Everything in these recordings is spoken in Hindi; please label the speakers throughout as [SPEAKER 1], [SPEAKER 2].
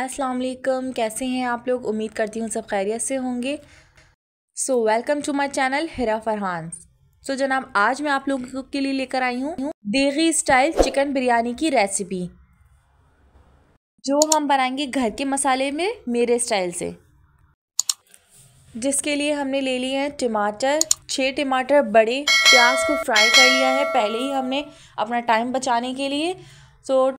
[SPEAKER 1] अस्सलाम वालेकुम कैसे हैं आप लोग उम्मीद करती हूँ सब खैरियत से होंगे so welcome to my channel Hira Farhan so जनाब आज मैं आप लोगों के लिए लेकर आई हूँ देगी स्टाइल चिकन बिरयानी की रेसिपी जो हम बनाएंगे घर के मसाले में मेरे स्टाइल से जिसके लिए हमने ले लिए हैं टमाटर छः टमाटर बड़े प्याज को फ्राई कर लिया है पहले ही हमने अपना टाइम बचाने के लिए सो so,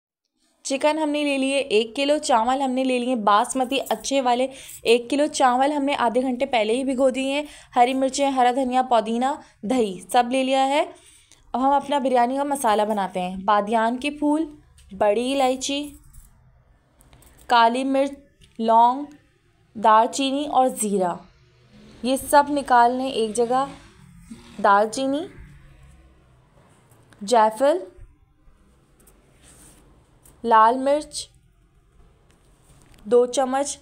[SPEAKER 1] चिकन हमने ले लिए एक किलो चावल हमने ले लिए बासमती अच्छे वाले एक किलो चावल हमने आधे घंटे पहले ही भिगो दिए हैं हरी मिर्चें हरा धनिया पुदीना दही सब ले लिया है अब हम अपना बिरयानी का मसाला बनाते हैं बादियान के फूल बड़ी इलायची काली मिर्च लौंग दालचीनी और ज़ीरा ये सब निकाल लें एक जगह दालचीनी जायफल लाल मिर्च दो चम्मच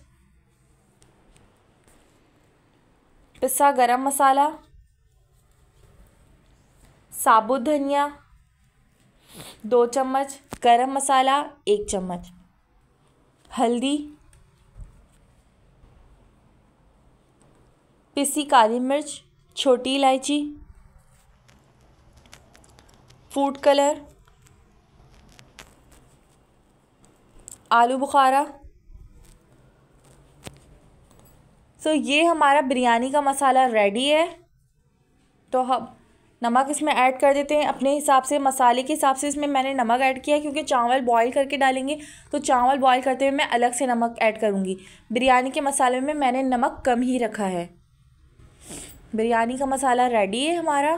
[SPEAKER 1] पिसा गरम मसाला साबुत धनिया दो चम्मच गरम मसाला एक चम्मच हल्दी पिसी काली मिर्च छोटी इलायची फूड कलर आलू बुखारा सो so, ये हमारा बिरयानी का मसाला रेडी है तो हम नमक इसमें ऐड कर देते हैं अपने हिसाब से मसाले के हिसाब से इसमें मैंने नमक ऐड किया है क्योंकि चावल बॉईल करके डालेंगे तो चावल बॉईल करते हुए मैं अलग से नमक ऐड करूँगी बिरयानी के मसाले में मैंने नमक कम ही रखा है बिरयानी का मसाला रेडी है हमारा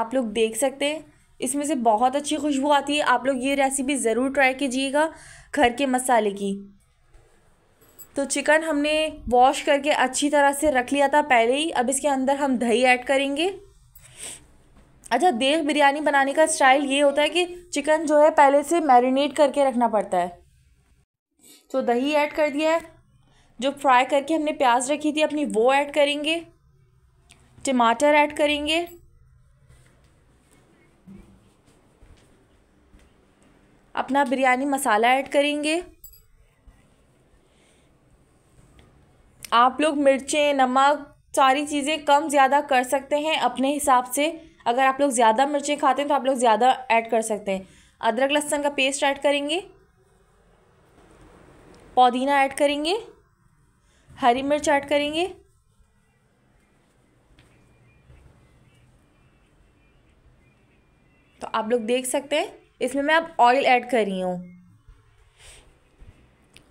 [SPEAKER 1] आप लोग देख सकते हैं इसमें से बहुत अच्छी खुशबू आती है आप लोग ये रेसिपी ज़रूर ट्राई कीजिएगा घर के मसाले की तो चिकन हमने वॉश करके अच्छी तरह से रख लिया था पहले ही अब इसके अंदर हम दही ऐड करेंगे अच्छा देख बिरयानी बनाने का स्टाइल ये होता है कि चिकन जो है पहले से मैरिनेट करके रखना पड़ता है तो दही ऐड कर दिया है जो फ्राई करके हमने प्याज रखी थी अपनी वो ऐड करेंगे टमाटर ऐड करेंगे अपना बिरयानी मसाला ऐड करेंगे आप लोग मिर्चें नमक सारी चीज़ें कम ज़्यादा कर सकते हैं अपने हिसाब से अगर आप लोग ज़्यादा मिर्चें खाते हैं तो आप लोग ज़्यादा ऐड कर सकते हैं अदरक लहसन का पेस्ट ऐड करेंगे पुदीना ऐड करेंगे हरी मिर्च ऐड करेंगे तो आप लोग देख सकते हैं इसमें मैं अब ऑयल ऐड कर रही हूँ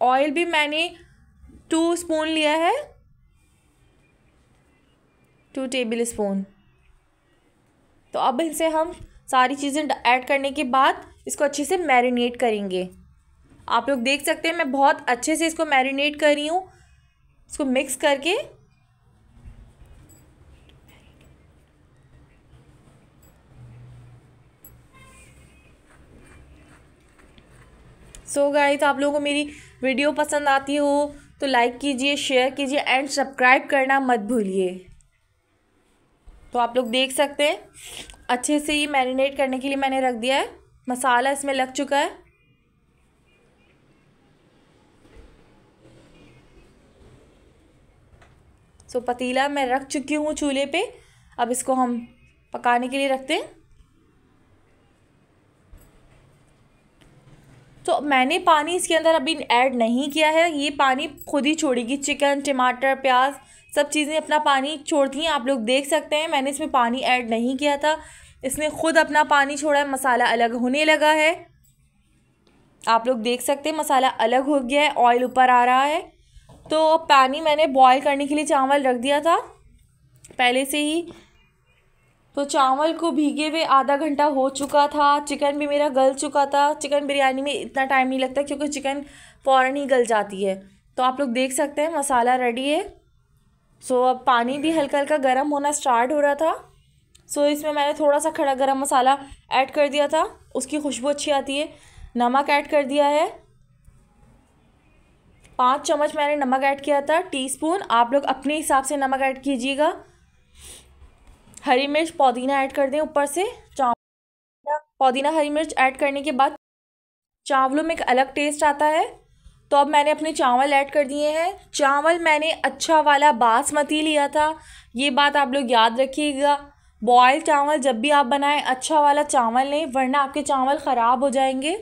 [SPEAKER 1] ऑयल भी मैंने टू स्पून लिया है टू टेबल स्पून तो अब इसे हम सारी चीज़ें ऐड करने के बाद इसको अच्छे से मैरिनेट करेंगे आप लोग देख सकते हैं मैं बहुत अच्छे से इसको मैरिनेट कर रही हूँ इसको मिक्स करके सो गाइस आप लोगों को मेरी वीडियो पसंद आती हो तो लाइक कीजिए शेयर कीजिए एंड सब्सक्राइब करना मत भूलिए तो आप लोग देख सकते हैं अच्छे से ये मैरिनेट करने के लिए मैंने रख दिया है मसाला इसमें लग चुका है सो पतीला मैं रख चुकी हूँ चूल्हे पे अब इसको हम पकाने के लिए रखते हैं तो मैंने पानी इसके अंदर अभी ऐड नहीं किया है ये पानी खुद ही छोड़ेगी चिकन टमाटर प्याज सब चीज़ें अपना पानी छोड़ती हैं आप लोग देख सकते हैं मैंने इसमें पानी ऐड नहीं किया था इसने खुद अपना पानी छोड़ा है मसाला अलग होने लगा है आप लोग देख सकते हैं मसाला अलग हो गया है ऑयल ऊपर आ रहा है तो पानी मैंने बॉयल करने के लिए चावल रख दिया था पहले से ही तो चावल को भीगे हुए आधा घंटा हो चुका था चिकन भी मेरा गल चुका था चिकन बिरयानी में इतना टाइम नहीं लगता क्योंकि चिकन फ़ौरन ही गल जाती है तो आप लोग देख सकते हैं मसाला रेडी है सो so, अब पानी भी हल्का हल्का गर्म होना स्टार्ट हो रहा था सो so, इसमें मैंने थोड़ा सा खड़ा गर्म मसाला ऐड कर दिया था उसकी खुशबू अच्छी आती है नमक ऐड कर दिया है पाँच चम्मच मैंने नमक ऐड किया था टीस्पून आप लोग अपने हिसाब से नमक ऐड कीजिएगा हरी मिर्च पुदीना ऐड कर दें ऊपर से चावल पुदीना हरी मिर्च ऐड करने के बाद चावलों में एक अलग टेस्ट आता है तो अब मैंने अपने चावल ऐड कर दिए हैं चावल मैंने अच्छा वाला बासमती लिया था ये बात आप लोग याद रखिएगा बॉयल चावल जब भी आप बनाएं अच्छा वाला चावल लें वरना आपके चावल ख़राब हो जाएंगे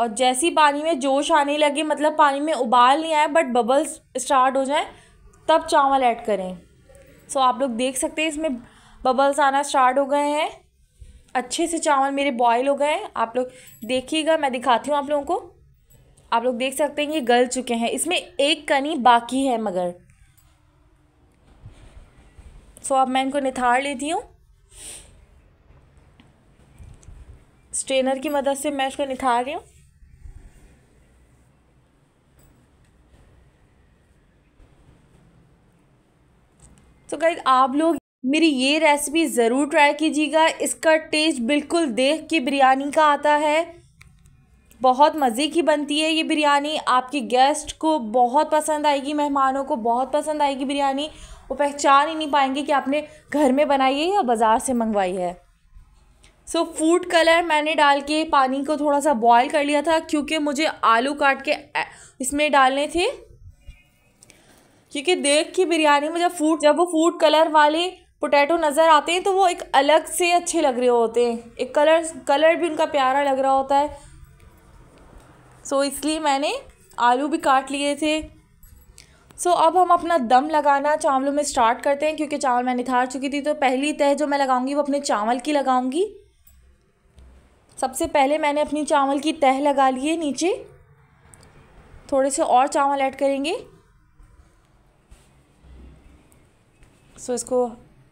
[SPEAKER 1] और जैसी पानी में जोश आने लगे मतलब पानी में उबाल नहीं आए बट बबल्स स्टार्ट हो जाए तब चावल ऐड करें सो आप लोग देख सकते हैं इसमें बबल्स आना स्टार्ट हो गए हैं अच्छे से चावल मेरे बॉयल हो गए हैं आप लोग देखिएगा मैं दिखाती हूँ आप लोगों को आप लोग देख सकते हैं ये गल चुके हैं इसमें एक कनी बाकी है मगर सो अब मैं इनको निथार लेती हूँ स्ट्रेनर की मदद से मैं इसको निथार रही हूँ शायद आप लोग मेरी ये रेसिपी ज़रूर ट्राई कीजिएगा इसका टेस्ट बिल्कुल देख के बिरयानी का आता है बहुत मज़े की बनती है ये बिरयानी आपके गेस्ट को बहुत पसंद आएगी मेहमानों को बहुत पसंद आएगी बिरयानी वो पहचान ही नहीं पाएंगे कि आपने घर में बनाई है या बाज़ार से मंगवाई है सो फूड कलर मैंने डाल के पानी को थोड़ा सा बॉयल कर लिया था क्योंकि मुझे आलू काट के इसमें डालने थे क्योंकि देख के बिरयानी में जब फूड जब वो फूड कलर वाले पोटैटो नज़र आते हैं तो वो एक अलग से अच्छे लग रहे होते हैं एक कलर कलर भी उनका प्यारा लग रहा होता है सो so, इसलिए मैंने आलू भी काट लिए थे सो so, अब हम अपना दम लगाना चावलों में स्टार्ट करते हैं क्योंकि चावल मैंने थार चुकी थी तो पहली तह जो मैं लगाऊंगी वो अपने चावल की लगाऊंगी सबसे पहले मैंने अपनी चावल की तह लगा ली है नीचे थोड़े से और चावल ऐड करेंगे सो इसको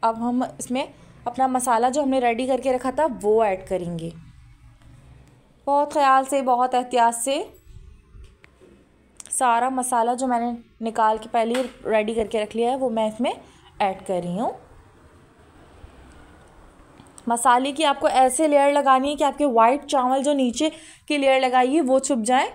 [SPEAKER 1] अब हम इसमें अपना मसाला जो हमने रेडी करके रखा था वो ऐड करेंगे बहुत ख्याल से बहुत एहतियात से सारा मसाला जो मैंने निकाल के पहले रेडी करके रख लिया है वो मैं इसमें ऐड कर रही हूँ मसाले की आपको ऐसे लेयर लगानी है कि आपके वाइट चावल जो नीचे की लेयर लगाई है वो छुप जाए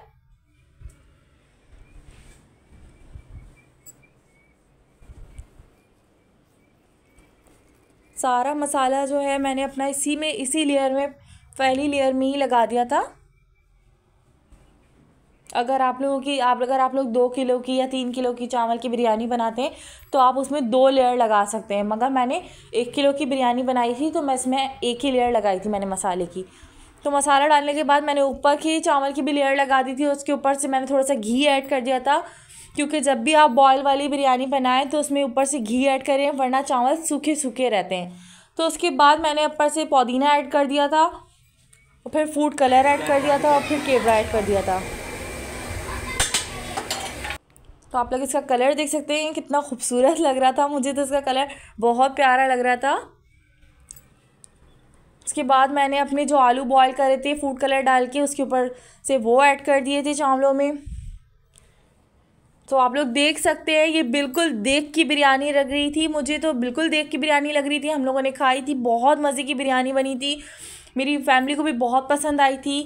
[SPEAKER 1] सारा मसाला जो है मैंने अपना इसी में इसी लेयर में पहली लेयर में ही लगा दिया था अगर आप लोगों की आप अगर आप लोग दो किलो की या तीन किलो की चावल की बिरयानी बनाते हैं तो आप उसमें दो लेयर लगा सकते हैं मगर मैंने एक किलो की बिरयानी बनाई थी तो मैं इसमें एक ही लेयर लगाई थी मैंने मसाले की तो मसाला डालने के बाद मैंने ऊपर की चावल की भी लेयर लगा दी थी उसके ऊपर से मैंने थोड़ा सा घी ऐड कर दिया था क्योंकि जब भी आप बॉयल वाली बिरयानी बनाएं तो उसमें ऊपर से घी ऐड करें वरना चावल सूखे सूखे रहते हैं तो उसके बाद मैंने ऊपर से पुदीना ऐड कर दिया था और फिर फूड कलर ऐड कर दिया था और फिर केवड़ा ऐड कर दिया था तो आप लोग इसका कलर देख सकते हैं कितना खूबसूरत लग रहा था मुझे तो इसका कलर बहुत प्यारा लग रहा था उसके बाद मैंने अपने जो आलू बॉईल करे थे फूड कलर डाल के उसके ऊपर से वो ऐड कर दिए थे चावलों में तो आप लोग देख सकते हैं ये बिल्कुल देख की बिरयानी लग रही थी मुझे तो बिल्कुल देख की बिरयानी लग रही थी हम लोगों ने खाई थी बहुत मज़े की बिरयानी बनी थी मेरी फैमिली को भी बहुत पसंद आई थी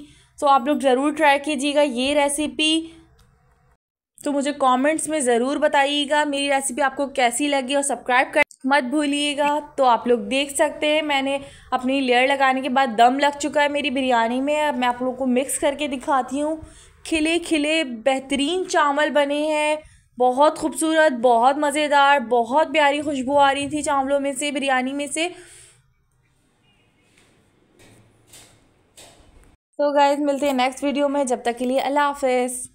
[SPEAKER 1] तो आप लोग ज़रूर ट्राई कीजिएगा ये रेसिपी तो मुझे कमेंट्स में ज़रूर बताइएगा मेरी रेसिपी आपको कैसी लगी और सब्सक्राइब कर मत भूलिएगा तो आप लोग देख सकते हैं मैंने अपनी लेयर लगाने के बाद दम लग चुका है मेरी बिरयानी में अब मैं आप लोगों को मिक्स करके दिखाती हूँ खिले खिले बेहतरीन चावल बने हैं बहुत खूबसूरत बहुत मज़ेदार बहुत प्यारी खुशबू आ रही थी चावलों में से बिरयानी में से तो so गाइज मिलते हैं नेक्स्ट वीडियो में जब तक के लिए अल्लाह हाफिज़